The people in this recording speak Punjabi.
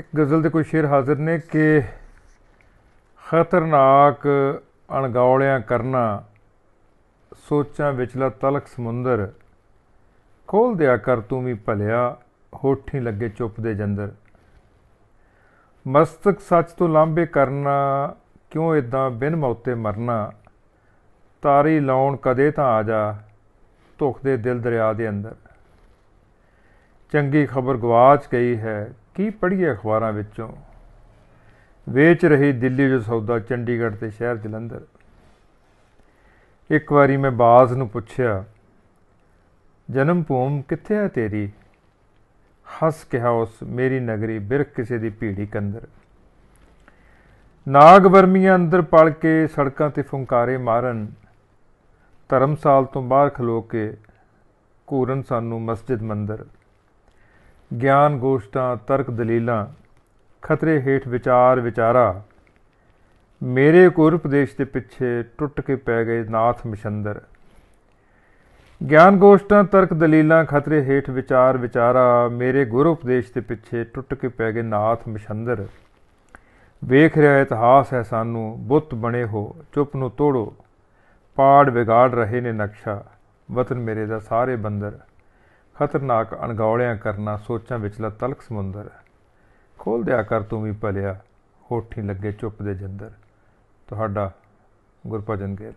ਇੱਕ ਗਜ਼ਲ ਦੇ ਕੋਈ ਸ਼ੇਰ ਹਾਜ਼ਰ ਨੇ ਕਿ ਖਤਰਨਾਕ ਅਣਗੌਲਿਆਂ ਕਰਨਾ ਸੋਚਾਂ ਵਿਚਲਾ ਤਲਕ ਸਮੁੰਦਰ ਖੋਲ ਦਿਆ ਕਰ ਤੂੰ ਵੀ ਭਲਿਆ ਹੋਠੀ ਲੱਗੇ ਚੁੱਪ ਦੇ ਜੰਦਰ ਮਸਤਕ ਸੱਚ ਤੋਂ ਲਾਂਬੇ ਕਰਨਾ ਕਿਉਂ ਇਦਾਂ ਬਿਨ ਮੌਤੇ ਮਰਨਾ ਤਾਰੀ ਲਾਉਣ ਕਦੇ ਤਾਂ ਆ ਜਾ ਧੁਖ ਦੇ ਦਿਲ ਦਰਿਆ ਦੇ ਅੰਦਰ ਚੰਗੀ ਖਬਰ ਗਵਾਚ ਗਈ ਹੈ ਕੀ ਪੜ੍ਹੀਏ ਅਖਬਾਰਾਂ ਵਿੱਚੋਂ ਵੇਚ ਰਹੀ ਦਿੱਲੀ ਜੋ ਸੌਦਾ ਚੰਡੀਗੜ੍ਹ ਤੇ ਸ਼ਹਿਰ ਜਲੰਧਰ ਇੱਕ ਵਾਰੀ ਮੈਂ ਬਾਜ਼ ਨੂੰ ਪੁੱਛਿਆ ਜਨਮ ਭੂਮ ਕਿੱਥੇ ਹੈ ਤੇਰੀ ਹੱਸ ਕਿਹਾ ਉਸ ਮੇਰੀ ਨਗਰੀ ਬਿਰਖ ਕਿਸੇ ਦੀ ਭੀੜੀ ਕੰਦਰ ਨਾਗ ਵਰਮੀਆਂ ਅੰਦਰ ਪਲ ਕੇ ਸੜਕਾਂ ਤੇ ਫੁੰਕਾਰੇ ਮਾਰਨ ਧਰਮਸਾਲ ਤੋਂ ਬਾਹਰ ਖਲੋ ਕੇ ਕੋਰਨ ਸਾਨੂੰ ਮਸਜਿਦ ਮੰਦਰ ਗਿਆਨ ਗੋਸ਼ਟਾਂ ਤਰਕ ਦਲੀਲਾਂ ਖਤਰੇ ਹੇਠ ਵਿਚਾਰ ਵਿਚਾਰਾ ਮੇਰੇ ਕੋਲ ਉਪਦੇਸ਼ ਦੇ ਪਿੱਛੇ ਟੁੱਟ ਕੇ ਪੈ ਗਏ ਨਾਥ ਮਿਸ਼ੰਦਰ ਗਿਆਨ ਗੋਸ਼ਟਾਂ ਤਰਕ ਦਲੀਲਾਂ ਖਤਰੇ ਹੇਠ ਵਿਚਾਰ ਵਿਚਾਰਾ ਮੇਰੇ ਗੁਰੂ ਉਪਦੇਸ਼ ਦੇ ਪਿੱਛੇ ਟੁੱਟ ਕੇ ਪੈ ਗਏ ਨਾਥ ਮਛੰਦਰ ਵੇਖ ਰਿਹਾ ਇਤਿਹਾਸ ਹੈ ਸਾਨੂੰ ਬੁੱਤ ਬਣੇ ਹੋ ਚੁੱਪ ਨੂੰ ਤੋੜੋ ਪਾੜ ਵਿਗਾੜ ਰਹੇ ਨੇ ਨਕਸ਼ਾ ਵਤਨ ਮੇਰੇ ਦਾ ਸਾਰੇ ਬੰਦਰ ਖਤਰਨਾਕ ਅਣਗੌਲਿਆਂ ਕਰਨਾ ਸੋਚਾਂ ਵਿਚਲਾ ਤਲਕ ਸਮੁੰਦਰ ਹੈ ਖੋਲ ਦਿਆ ਕਰ ਤੂੰ ਵੀ ਭਲਿਆ ਹੋਠੀ ਲੱਗੇ ਚੁੱਪ ਦੇ ਜੰਦਰ ਤੁਹਾਡਾ ਗੁਰਪਜਨ ਕੇ